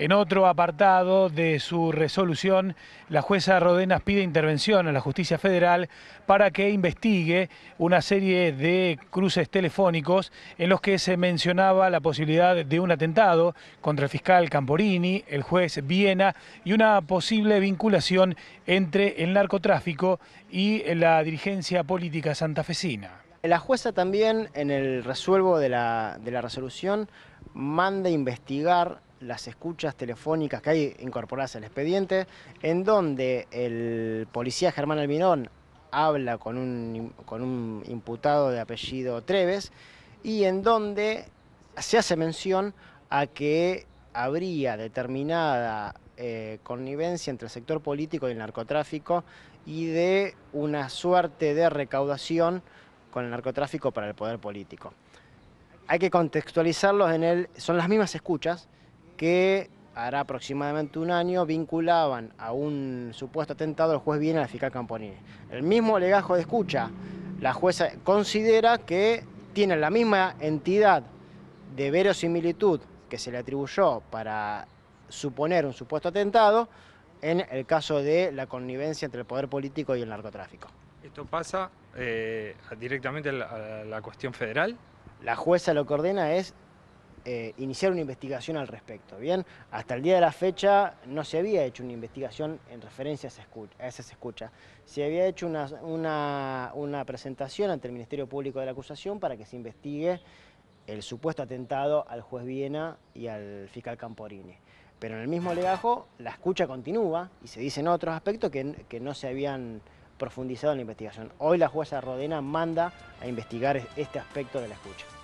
En otro apartado de su resolución, la jueza Rodenas pide intervención a la justicia federal para que investigue una serie de cruces telefónicos en los que se mencionaba la posibilidad de un atentado contra el fiscal Camporini, el juez Viena y una posible vinculación entre el narcotráfico y la dirigencia política santafesina. La jueza también en el resuelvo de la, de la resolución manda investigar las escuchas telefónicas que hay incorporadas en el expediente, en donde el policía Germán Almirón habla con un, imputado de apellido Treves y en donde se hace mención a que habría determinada eh, connivencia entre el sector político y el narcotráfico y de una suerte de recaudación con el narcotráfico para el poder político. Hay que contextualizarlos en el... son las mismas escuchas, que hará aproximadamente un año vinculaban a un supuesto atentado el juez viene a la fiscal Camponini. El mismo legajo de escucha, la jueza considera que tiene la misma entidad de verosimilitud que se le atribuyó para suponer un supuesto atentado en el caso de la connivencia entre el poder político y el narcotráfico. ¿Esto pasa eh, directamente a la, a la cuestión federal? La jueza lo que ordena es eh, iniciar una investigación al respecto. Bien, hasta el día de la fecha no se había hecho una investigación en referencia a esas escuchas. Se había hecho una, presentación ante el Ministerio Público de la Acusación para que se investigue el supuesto atentado al juez Viena y al fiscal Camporini. Pero en el mismo legajo la escucha continúa y se dicen otros aspectos que no se habían profundizado en la investigación. Hoy la jueza Rodena manda a investigar este aspecto de la escucha.